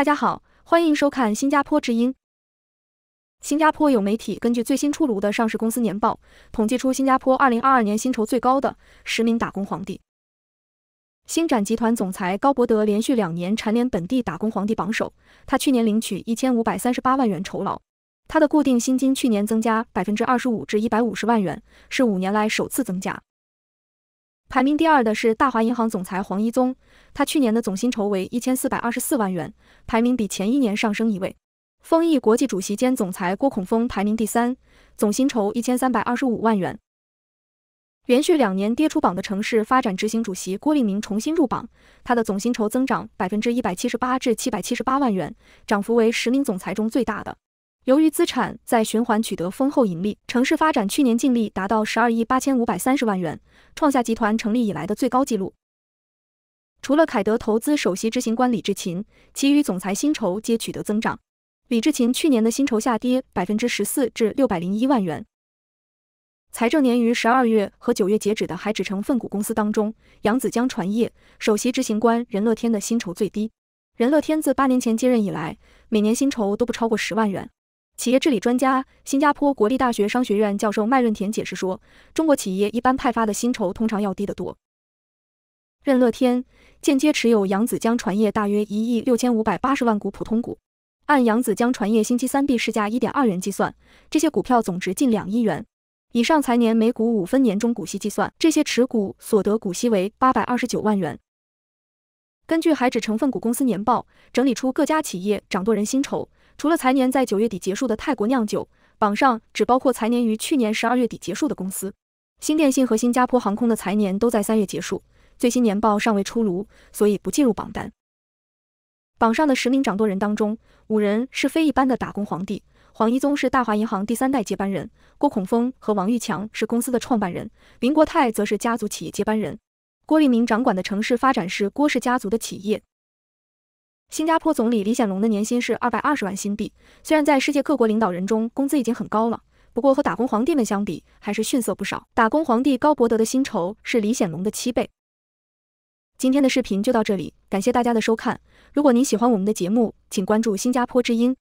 大家好，欢迎收看《新加坡之音》。新加坡有媒体根据最新出炉的上市公司年报，统计出新加坡二零二二年薪酬最高的十名打工皇帝。星展集团总裁高伯德连续两年蝉联本地打工皇帝榜首，他去年领取一千五百三十八万元酬劳，他的固定薪金去年增加百分之二十五至一百五十万元，是五年来首次增加。排名第二的是大华银行总裁黄一宗，他去年的总薪酬为一千四百二十四万元，排名比前一年上升一位。丰益国际主席兼总裁郭孔峰排名第三，总薪酬一千三百二十五万元。连续两年跌出榜的城市发展执行主席郭令明重新入榜，他的总薪酬增长百分之一百七十八至七百七十八万元，涨幅为十名总裁中最大的。由于资产在循环取得丰厚盈利，城市发展去年净利达到十二亿八千五百三十万元，创下集团成立以来的最高纪录。除了凯德投资首席执行官李志勤，其余总裁薪酬皆取得增长。李志勤去年的薪酬下跌百分之十四至六百零一万元。财政年于十二月和九月截止的海只成分股公司当中，扬子江船业首席执行官任乐天的薪酬最低。任乐天自八年前接任以来，每年薪酬都不超过十万元。企业治理专家、新加坡国立大学商学院教授麦润田解释说：“中国企业一般派发的薪酬通常要低得多。”任乐天间接持有扬子江船业大约一亿六千五百八十万股普通股，按扬子江船业星期三 B 市价一点二元计算，这些股票总值近两亿元。以上财年每股五分年中股息计算，这些持股所得股息为八百二十九万元。根据海指成分股公司年报整理出各家企业掌舵人薪酬。除了财年在九月底结束的泰国酿酒，榜上只包括财年于去年十二月底结束的公司。新电信和新加坡航空的财年都在三月结束，最新年报尚未出炉，所以不进入榜单。榜上的十名掌舵人当中，五人是非一般的打工皇帝。黄一宗是大华银行第三代接班人，郭孔峰和王玉强是公司的创办人，林国泰则是家族企业接班人。郭利明掌管的城市发展是郭氏家族的企业。新加坡总理李显龙的年薪是二百二十万新币，虽然在世界各国领导人中工资已经很高了，不过和打工皇帝们相比还是逊色不少。打工皇帝高伯德的薪酬是李显龙的七倍。今天的视频就到这里，感谢大家的收看。如果您喜欢我们的节目，请关注“新加坡之音”。